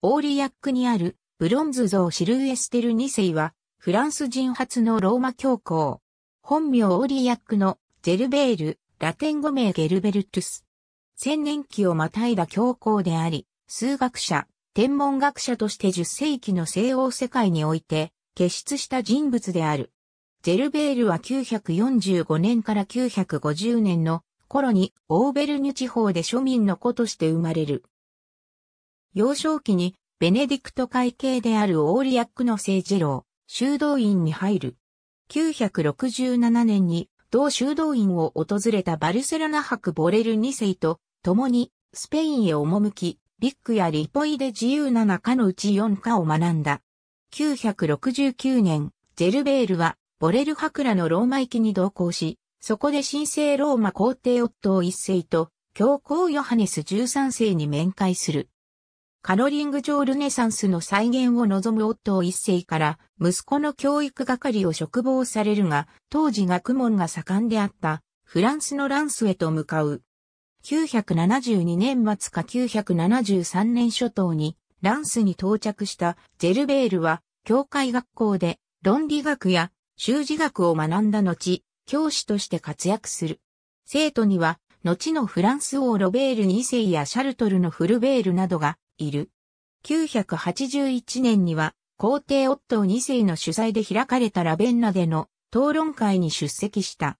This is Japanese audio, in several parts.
オーリヤックにあるブロンズ像シルエステル2世は、フランス人初のローマ教皇。本名オーリヤックのジェルベール、ラテン語名ゲルベルトゥス。千年期をまたいだ教皇であり、数学者、天文学者として10世紀の西欧世界において、傑出した人物である。ジェルベールは945年から950年の頃にオーベルニュ地方で庶民の子として生まれる。幼少期にベネディクト会系であるオーリアックの聖ロ郎、修道院に入る。967年に同修道院を訪れたバルセロナ博ボレル2世と共にスペインへ赴き、ビッグやリポイで自由な中のうち4かを学んだ。969年、ジェルベールはボレル博らのローマ行きに同行し、そこで神聖ローマ皇帝夫を1世と教皇ヨハネス13世に面会する。カロリングー・ルネサンスの再現を望む夫一世から息子の教育係を嘱望されるが、当時学問が盛んであったフランスのランスへと向かう。972年末か973年初頭にランスに到着したジェルベールは教会学校で論理学や修辞学を学んだ後、教師として活躍する。生徒には後のフランス王ロベール2世やシャルトルのフルベールなどがいる。981年には、皇帝オットー2世の主催で開かれたラベンナでの討論会に出席した。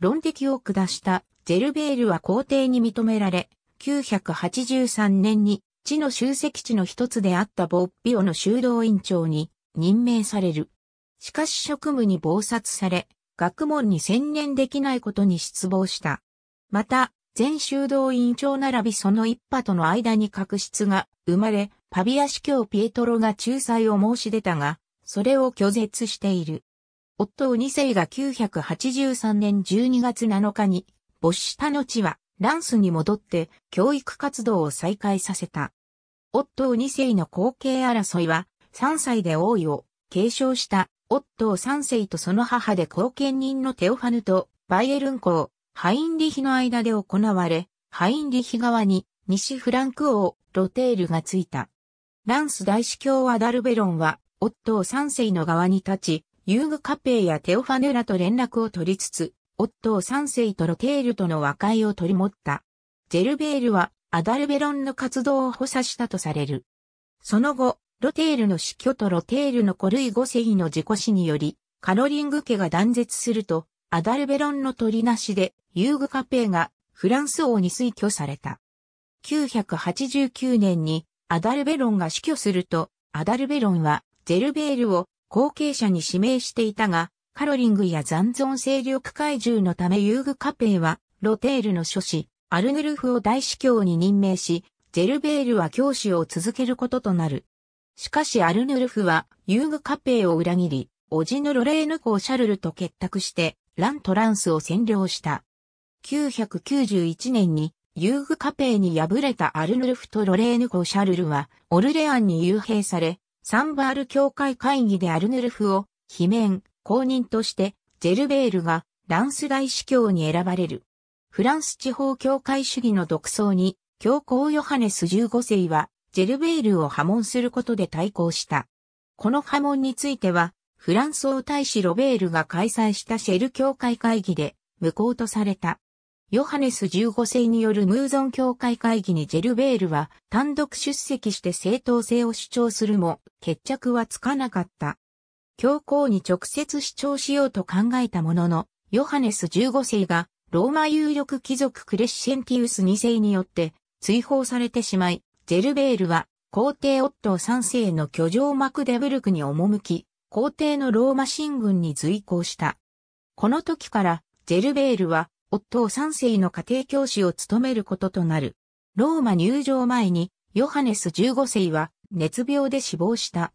論的を下したゼルベールは皇帝に認められ、983年に地の集積地の一つであったボッピオの修道院長に任命される。しかし職務に暴殺され、学問に専念できないことに失望した。また、全修道院長並びその一派との間に確執が生まれ、パビア司教ピエトロが仲裁を申し出たが、それを拒絶している。夫ッ2世が983年12月7日に、没した後は、ランスに戻って教育活動を再開させた。夫ッ2世の後継争いは、3歳で王位を継承した夫ッ3世とその母で後見人のテオファヌとバイエルン公、ハインリヒの間で行われ、ハインリヒ側に西フランク王、ロテールがついた。ランス大司教アダルベロンは、夫を三世の側に立ち、ユーグカペイやテオファネラと連絡を取りつつ、夫を三世とロテールとの和解を取り持った。ジェルベールは、アダルベロンの活動を補佐したとされる。その後、ロテールの死去とロテールの古類五世の事故死により、カロリング家が断絶すると、アダルベロンの取りなしで、ユーグカペーがフランス王に推挙された。989年にアダルベロンが死去すると、アダルベロンはゼルベールを後継者に指名していたが、カロリングや残存勢力怪獣のためユーグカペーは、ロテールの諸子、アルヌルフを大司教に任命し、ゼルベールは教師を続けることとなる。しかしアルヌルフはユーグカペーを裏切り、叔父のロレーヌ公シャルルと結託して、ラントランスを占領した。991年に遊具ペーに敗れたアルヌルフとロレーヌコシャルルは、オルレアンに幽閉され、サンバール教会会議でアルヌルフを、罷免、公認として、ジェルベールが、ランス大司教に選ばれる。フランス地方教会主義の独創に、教皇ヨハネス15世は、ジェルベールを破門することで対抗した。この破門については、フランス王大使ロベールが開催したシェル教会会議で無効とされた。ヨハネス15世によるムーゾン教会会議にジェルベールは単独出席して正当性を主張するも決着はつかなかった。教皇に直接主張しようと考えたものの、ヨハネス15世がローマ有力貴族クレッシェンティウス2世によって追放されてしまい、ジェルベールは皇帝オットー3世の居城マクデブルクに赴き、皇帝のローマ神軍に随行した。この時からジェルベールは夫を三世の家庭教師を務めることとなる。ローマ入場前にヨハネス15世は熱病で死亡した。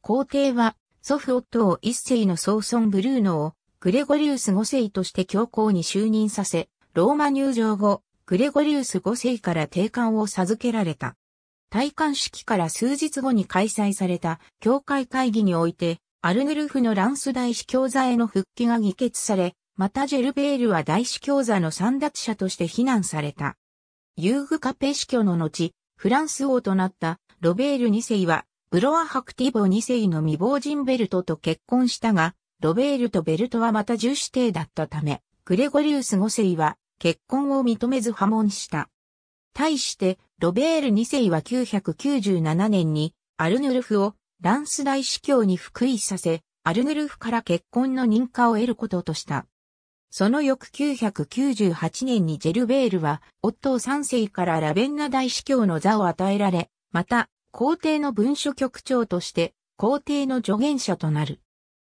皇帝は祖父夫を一世の宗孫ブルーノをグレゴリウス5世として教皇に就任させ、ローマ入場後、グレゴリウス5世から定冠を授けられた。戴冠式から数日後に開催された教会会議において、アルヌルフのランス大司教座への復帰が議決され、またジェルベールは大司教座の三奪者として非難された。ユーグカペ司教の後、フランス王となったロベール2世は、ブロア・ハクティボ2世の未亡人ベルトと結婚したが、ロベールとベルトはまた重視定だったため、グレゴリウス5世は結婚を認めず破門した。対して、ロベール2世は997年にアルヌルフをランス大司教に復位させ、アルヌルフから結婚の認可を得ることとした。その翌998年にジェルベールは、夫を3世からラベンナ大司教の座を与えられ、また、皇帝の文書局長として、皇帝の助言者となる。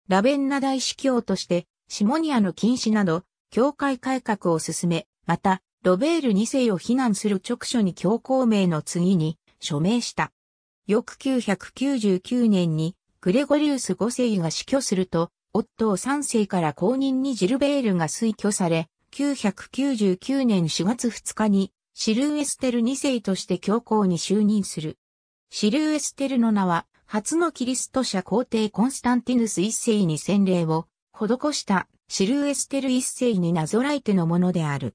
ラベンナ大司教として、シモニアの禁止など、教会改革を進め、また、ロベール2世を非難する直書に教皇名の次に署名した。翌999年にグレゴリウス5世が死去すると、夫を3世から後任にジルベールが推挙され、999年4月2日にシルーエステル2世として教皇に就任する。シルーエステルの名は、初のキリスト者皇帝コンスタンティヌス1世に洗礼を施したシルーエステル1世になぞらえてのものである。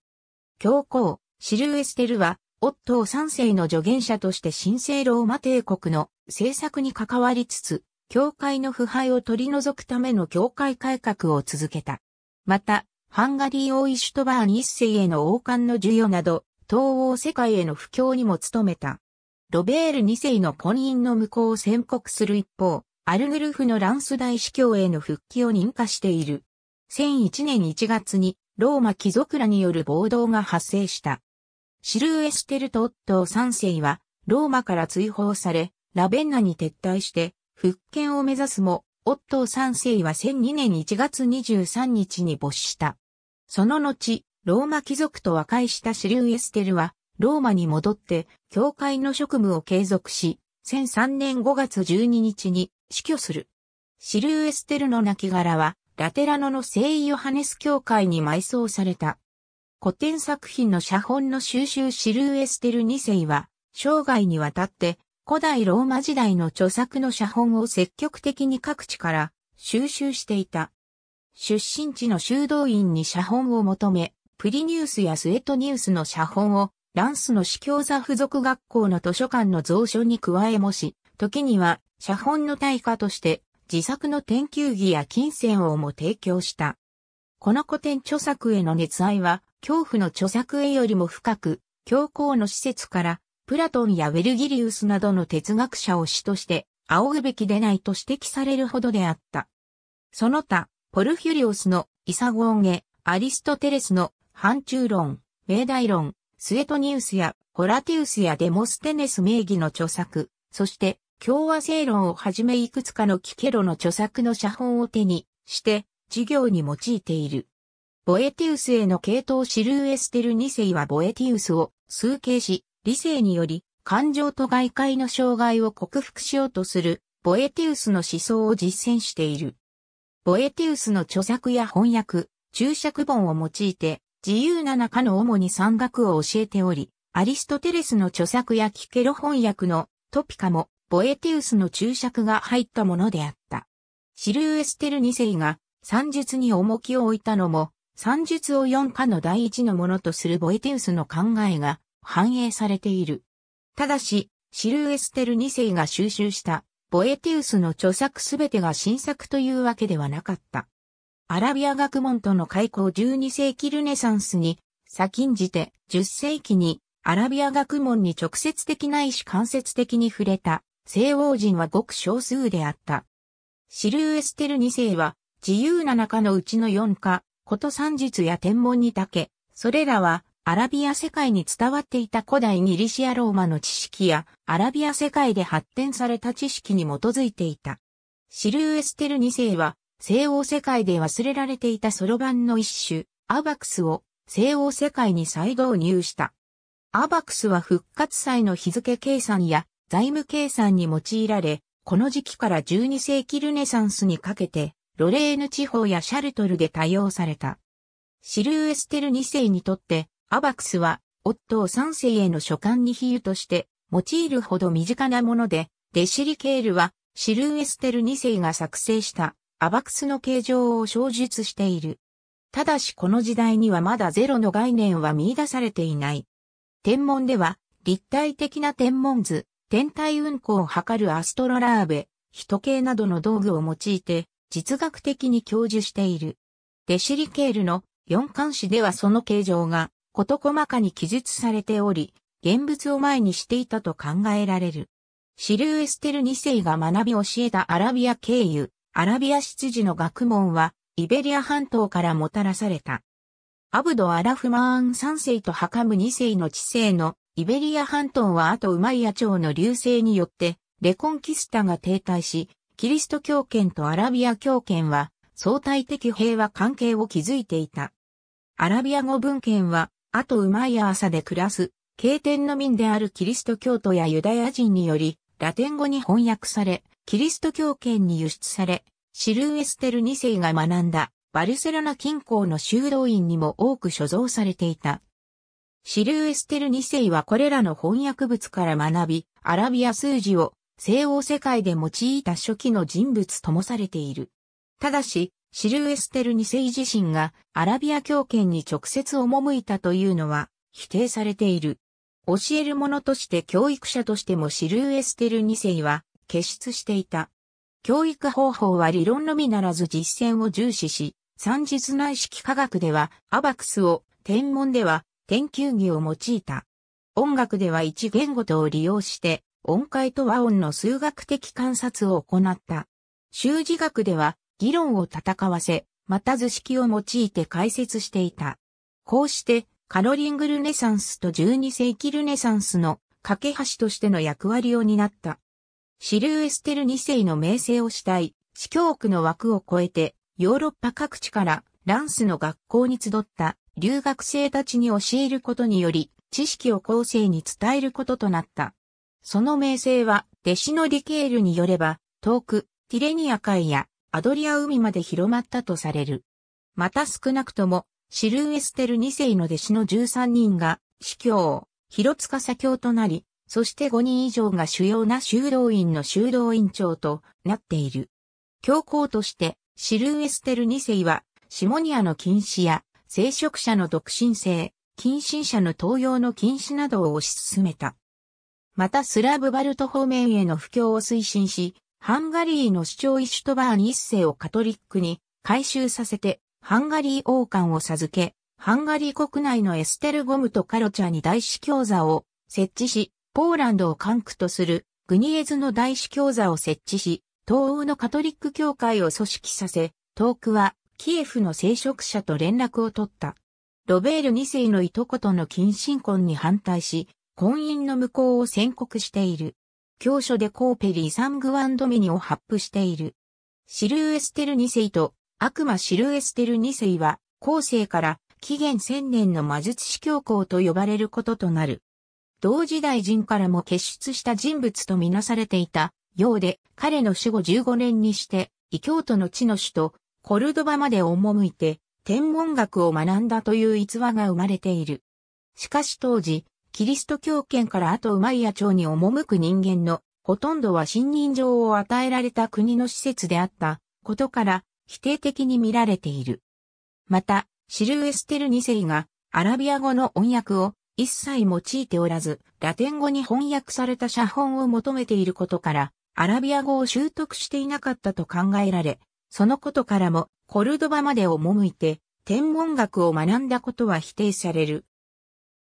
教皇、シルーエステルはオットー三世の助言者として神聖ローマ帝国の政策に関わりつつ、教会の腐敗を取り除くための教会改革を続けた。また、ハンガリー王イシュトバーン一世への王冠の授与など、東欧世界への布教にも努めた。ロベール二世の婚姻の無効を宣告する一方、アルグルフのランス大司教への復帰を認可している。1001年1月にローマ貴族らによる暴動が発生した。シルエステルトットー3世は、ローマから追放され、ラベンナに撤退して、復権を目指すも、オットー3世は1002年1月23日に没した。その後、ローマ貴族と和解したシルエステルは、ローマに戻って、教会の職務を継続し、1003年5月12日に死去する。シルエステルの亡骸は、ラテラノの聖ヨハネス教会に埋葬された。古典作品の写本の収集シルエステル2世は、生涯にわたって古代ローマ時代の著作の写本を積極的に各地から収集していた。出身地の修道院に写本を求め、プリニウスやスエトニウスの写本を、ランスの司教座附属学校の図書館の蔵書に加えもし、時には写本の対価として自作の研究儀や金銭王も提供した。この古典著作への熱愛は恐怖の著作絵よりも深く、教皇の施設から、プラトンやウェルギリウスなどの哲学者を師として、仰ぐべきでないと指摘されるほどであった。その他、ポルフュリオスのイサゴーゲ、アリストテレスの反中論、明大論、スエトニウスやホラティウスやデモステネス名義の著作、そして共和政論をはじめいくつかのキケロの著作の写本を手にして、授業に用いている。ボエティウスへの系統シルエステル2世はボエティウスを数形し、理性により感情と外界の障害を克服しようとするボエティウスの思想を実践している。ボエティウスの著作や翻訳、注釈本を用いて自由な中の主に山岳を教えており、アリストテレスの著作やキケロ翻訳のトピカもボエティウスの注釈が入ったものであった。シルエステル2世が算術に重きを置いたのも、算術を四科の第一のものとするボエテウスの考えが反映されている。ただし、シルエステル二世が収集したボエテウスの著作すべてが新作というわけではなかった。アラビア学問との開口12世紀ルネサンスに先んじて10世紀にアラビア学問に直接的ないし間接的に触れた西欧人はごく少数であった。シルエステル二世は自由な中のうちの四科こと三術や天文にたけ、それらはアラビア世界に伝わっていた古代ギリシアローマの知識やアラビア世界で発展された知識に基づいていた。シルウエステル2世は西欧世界で忘れられていたソロ版の一種、アバクスを西欧世界に再導入した。アバクスは復活祭の日付計算や財務計算に用いられ、この時期から12世紀ルネサンスにかけてロレーヌ地方やシャルトルで多用された。シルーエステル2世にとって、アバクスは、夫を3世への書簡に比喩として用いるほど身近なもので、デシリケールは、シルーエステル2世が作成したアバクスの形状を小述している。ただしこの時代にはまだゼロの概念は見出されていない。天文では、立体的な天文図、天体運行を測るアストロラーベ、人形などの道具を用いて、実学的に教授している。デシリケールの四巻詩ではその形状が事細かに記述されており、現物を前にしていたと考えられる。シルエステル2世が学び教えたアラビア経由、アラビア執事の学問は、イベリア半島からもたらされた。アブド・アラフマーン3世とハカム2世の知性のイベリア半島は後ウマイア朝の流星によってレコンキスタが停滞し、キリスト教圏とアラビア教圏は相対的平和関係を築いていた。アラビア語文献は、あとウマい。朝で暮らす、経典の民であるキリスト教徒やユダヤ人により、ラテン語に翻訳され、キリスト教圏に輸出され、シルエステル2世が学んだ、バルセロナ近郊の修道院にも多く所蔵されていた。シルエステル2世はこれらの翻訳物から学び、アラビア数字を西欧世界で用いた初期の人物ともされている。ただし、シルエステル2世自身がアラビア教圏に直接赴いたというのは否定されている。教える者として教育者としてもシルエステル2世は傑出していた。教育方法は理論のみならず実践を重視し、三実内式科学ではアバクスを、天文では天球儀を用いた。音楽では一言語等を利用して音階と和音の数学的観察を行った。修辞学では、議論を戦わせ、また図式を用いて解説していた。こうして、カロリングルネサンスと12世紀ルネサンスの架け橋としての役割を担った。シルエステル2世の名声をしたい、司教区の枠を超えて、ヨーロッパ各地からランスの学校に集った留学生たちに教えることにより、知識を後世に伝えることとなった。その名声は、弟子のディケールによれば、遠く、ティレニア海やアドリア海まで広まったとされる。また少なくとも、シルウエステル2世の弟子の13人が、司教、広塚左教となり、そして5人以上が主要な修道院の修道院長となっている。教皇として、シルウエステル2世は、シモニアの禁止や、聖職者の独身性、近親者の登用の禁止などを推し進めた。またスラブバルト方面への布教を推進し、ハンガリーの市長イシュトバーン一世をカトリックに改修させて、ハンガリー王冠を授け、ハンガリー国内のエステルゴムとカロチャに大司教座を設置し、ポーランドを管区とするグニエズの大司教座を設置し、東欧のカトリック教会を組織させ、遠くはキエフの聖職者と連絡を取った。ロベール2世のいとことの近親婚に反対し、婚姻の無効を宣告している。教書でコーペリー・サングワンドメニを発布している。シルエステル2世と悪魔シルエステル2世は、後世から紀元1000年の魔術師教皇と呼ばれることとなる。同時代人からも結出した人物とみなされていたようで、彼の死後15年にして、異教徒の地の首都、コルドバまで赴いて、天文学を学んだという逸話が生まれている。しかし当時、キリスト教圏から後ウマイヤ朝に赴く人間のほとんどは信任状を与えられた国の施設であったことから否定的に見られている。また、シルエステル2世がアラビア語の音訳を一切用いておらず、ラテン語に翻訳された写本を求めていることから、アラビア語を習得していなかったと考えられ、そのことからもコルドバまで赴いて天文学を学んだことは否定される。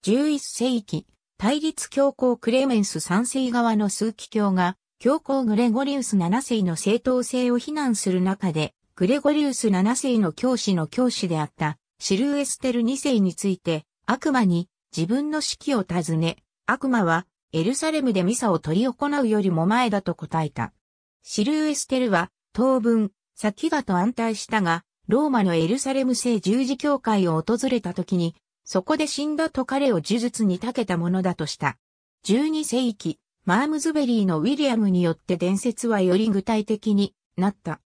11世紀、対立教皇クレメンス3世側の数奇教が、教皇グレゴリウス7世の正当性を非難する中で、グレゴリウス7世の教師の教師であったシルエステル2世について悪魔に自分の指揮を尋ね、悪魔はエルサレムでミサを取り行うよりも前だと答えた。シルエステルは当分、先がと安泰したが、ローマのエルサレム聖十字教会を訪れた時にそこで死んだと彼を呪術に長けたものだとした。12世紀、マームズベリーのウィリアムによって伝説はより具体的になった。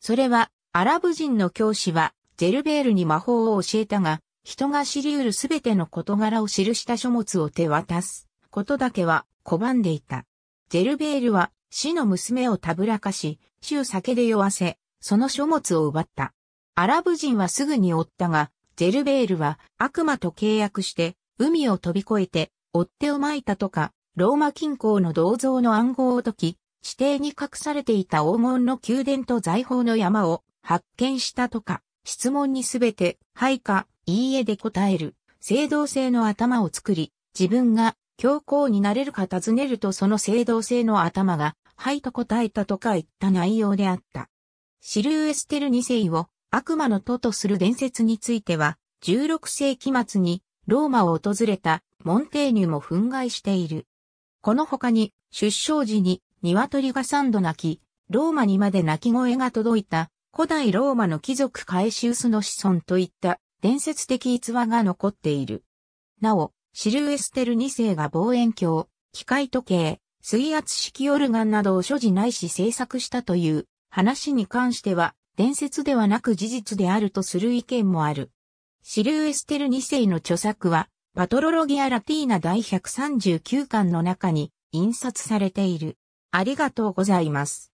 それは、アラブ人の教師は、ジェルベールに魔法を教えたが、人が知り得るすべての事柄を記した書物を手渡すことだけは拒んでいた。ジェルベールは死の娘をたぶらかし、死を酒で酔わせ、その書物を奪った。アラブ人はすぐに追ったが、ジェルベールは悪魔と契約して海を飛び越えて追っ手をまいたとか、ローマ近郊の銅像の暗号を解き、地底に隠されていた黄金の宮殿と財宝の山を発見したとか、質問にすべて、はいか、いいえで答える、正動性の頭を作り、自分が教皇になれるか尋ねるとその正動性の頭が、はいと答えたとか言った内容であった。シルエステル2世を悪魔の都とする伝説については、16世紀末にローマを訪れたモンテーニュも憤慨している。この他に出生時に鶏が三度泣き、ローマにまで泣き声が届いた古代ローマの貴族カエシウスの子孫といった伝説的逸話が残っている。なお、シルエステル2世が望遠鏡、機械時計、水圧式オルガンなどを所持ないし制作したという話に関しては伝説ではなく事実であるとする意見もある。シルエステル2世の著作は、パトロロギア・ラティーナ第139巻の中に印刷されている。ありがとうございます。